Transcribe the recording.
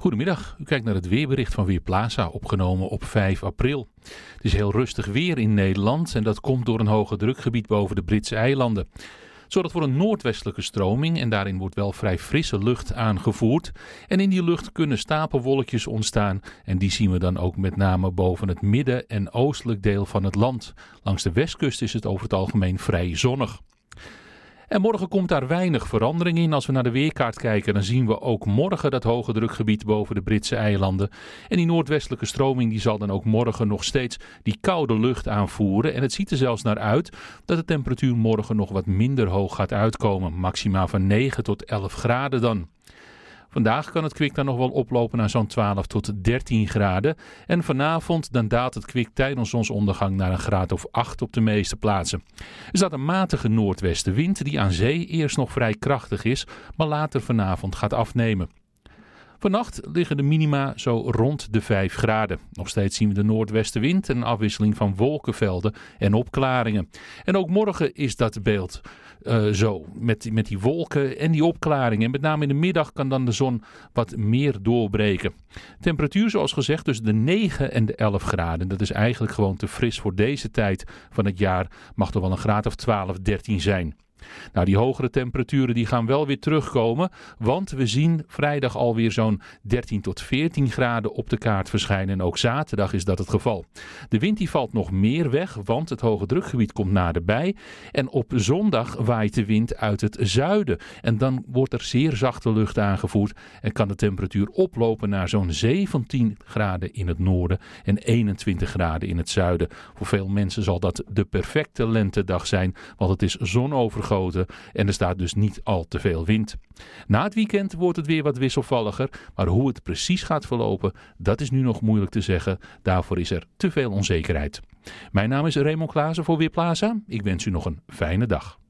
Goedemiddag, u kijkt naar het weerbericht van Weerplaza, opgenomen op 5 april. Het is heel rustig weer in Nederland en dat komt door een hoge drukgebied boven de Britse eilanden. Het zorgt voor een noordwestelijke stroming en daarin wordt wel vrij frisse lucht aangevoerd. En in die lucht kunnen stapelwolkjes ontstaan en die zien we dan ook met name boven het midden- en oostelijk deel van het land. Langs de westkust is het over het algemeen vrij zonnig. En morgen komt daar weinig verandering in. Als we naar de weerkaart kijken, dan zien we ook morgen dat hoge drukgebied boven de Britse eilanden. En die noordwestelijke stroming die zal dan ook morgen nog steeds die koude lucht aanvoeren. En het ziet er zelfs naar uit dat de temperatuur morgen nog wat minder hoog gaat uitkomen. Maxima van 9 tot 11 graden dan. Vandaag kan het kwik dan nog wel oplopen naar zo'n 12 tot 13 graden. En vanavond dan daalt het kwik tijdens zonsondergang naar een graad of 8 op de meeste plaatsen. Er staat een matige noordwestenwind die aan zee eerst nog vrij krachtig is, maar later vanavond gaat afnemen. Vannacht liggen de minima zo rond de 5 graden. Nog steeds zien we de noordwestenwind en een afwisseling van wolkenvelden en opklaringen. En ook morgen is dat beeld eh, zo, met, met die wolken en die opklaringen. En met name in de middag kan dan de zon wat meer doorbreken. Temperatuur zoals gezegd tussen de 9 en de 11 graden. Dat is eigenlijk gewoon te fris voor deze tijd van het jaar. Mag toch wel een graad of 12, 13 zijn. Nou, die hogere temperaturen die gaan wel weer terugkomen, want we zien vrijdag alweer zo'n 13 tot 14 graden op de kaart verschijnen en ook zaterdag is dat het geval. De wind die valt nog meer weg, want het hoge drukgebied komt naderbij en op zondag waait de wind uit het zuiden en dan wordt er zeer zachte lucht aangevoerd en kan de temperatuur oplopen naar zo'n 17 graden in het noorden en 21 graden in het zuiden. Voor veel mensen zal dat de perfecte lentedag zijn, want het is zonovergang en er staat dus niet al te veel wind. Na het weekend wordt het weer wat wisselvalliger, maar hoe het precies gaat verlopen, dat is nu nog moeilijk te zeggen. Daarvoor is er te veel onzekerheid. Mijn naam is Raymond Klaassen voor Weerplaza. Ik wens u nog een fijne dag.